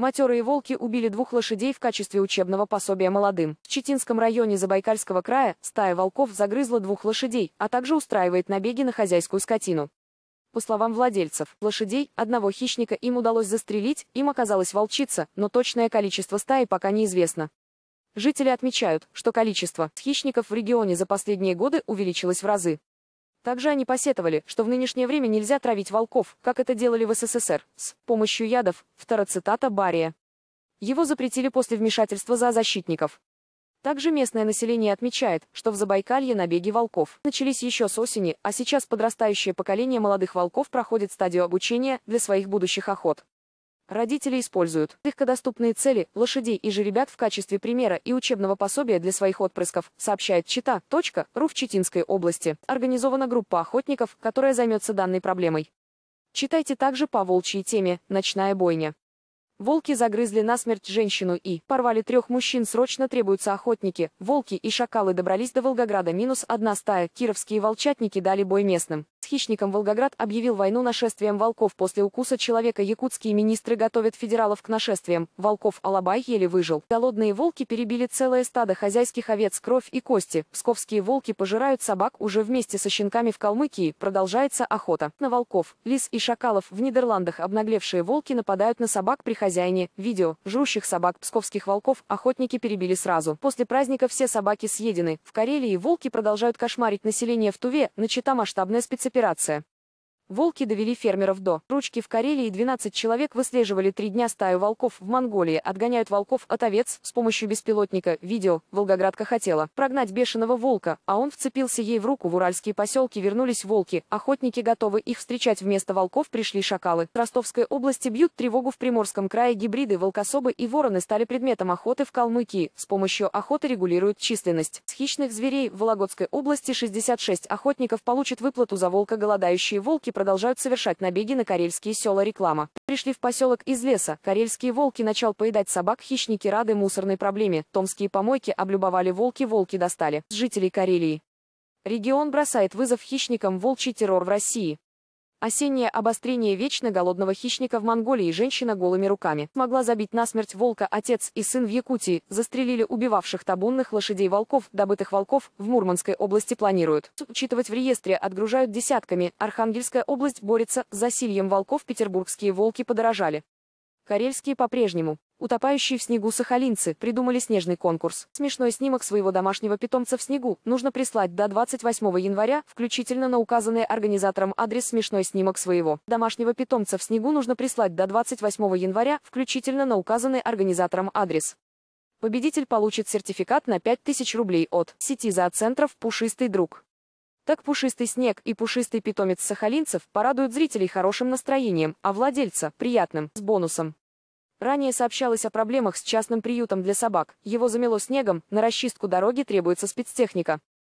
Матерые волки убили двух лошадей в качестве учебного пособия молодым. В Читинском районе Забайкальского края стая волков загрызла двух лошадей, а также устраивает набеги на хозяйскую скотину. По словам владельцев, лошадей одного хищника им удалось застрелить, им оказалась волчица, но точное количество стаи пока неизвестно. Жители отмечают, что количество хищников в регионе за последние годы увеличилось в разы. Также они посетовали, что в нынешнее время нельзя травить волков, как это делали в СССР, с помощью ядов, второцитата Бария. Его запретили после вмешательства за защитников. Также местное население отмечает, что в Забайкалье набеги волков начались еще с осени, а сейчас подрастающее поколение молодых волков проходит стадию обучения для своих будущих охот. Родители используют легкодоступные цели, лошадей и жеребят в качестве примера и учебного пособия для своих отпрысков, сообщает Чита.ру в Читинской области. Организована группа охотников, которая займется данной проблемой. Читайте также по волчьей теме «Ночная бойня». Волки загрызли насмерть женщину и порвали трех мужчин. Срочно требуются охотники. Волки и шакалы добрались до Волгограда. Минус одна стая. Кировские волчатники дали бой местным. С хищником Волгоград объявил войну нашествием волков. После укуса человека якутские министры готовят федералов к нашествиям. Волков Алабай еле выжил. Голодные волки перебили целое стадо хозяйских овец, кровь и кости. Псковские волки пожирают собак уже вместе со щенками в Калмыкии. Продолжается охота на волков. Лис и шакалов в Нидерландах обнаглевшие волки нападают на собак при хозяйстве хозяине. Видео. Жрущих собак псковских волков охотники перебили сразу. После праздника все собаки съедены. В Карелии волки продолжают кошмарить население в Туве, начата масштабная спецоперация. Волки довели фермеров до ручки в Карелии 12 человек выслеживали три дня стаю волков в Монголии, отгоняют волков от овец с помощью беспилотника. Видео. Волгоградка хотела прогнать бешеного волка, а он вцепился ей в руку. В уральские поселки вернулись волки, охотники готовы их встречать. Вместо волков пришли шакалы. В Ростовской области бьют тревогу в Приморском крае. Гибриды волкособы и вороны стали предметом охоты в Калмыкии. С помощью охоты регулируют численность. С хищных зверей в Вологодской области 66 охотников получат выплату за волка голодающие волки продолжают совершать набеги на карельские села реклама. Пришли в поселок из леса, карельские волки начал поедать собак, хищники рады мусорной проблеме, томские помойки облюбовали волки, волки достали. Жителей Карелии. Регион бросает вызов хищникам волчий террор в России. Осеннее обострение вечно голодного хищника в Монголии женщина голыми руками смогла забить насмерть волка отец и сын в Якутии, застрелили убивавших табунных лошадей-волков, добытых волков в Мурманской области планируют. Учитывать в реестре отгружают десятками, Архангельская область борется с засильем волков, петербургские волки подорожали. Карельские по-прежнему, утопающие в снегу сахалинцы, придумали снежный конкурс. Смешной снимок своего домашнего питомца в снегу нужно прислать до 28 января, включительно на указанный организатором адрес смешной снимок своего домашнего питомца в снегу нужно прислать до 28 января, включительно на указанный организатором адрес. Победитель получит сертификат на 5000 рублей от сети зооцентров «Пушистый друг». Так пушистый снег и пушистый питомец сахалинцев порадуют зрителей хорошим настроением, а владельца – приятным, с бонусом. Ранее сообщалось о проблемах с частным приютом для собак. Его замело снегом, на расчистку дороги требуется спецтехника.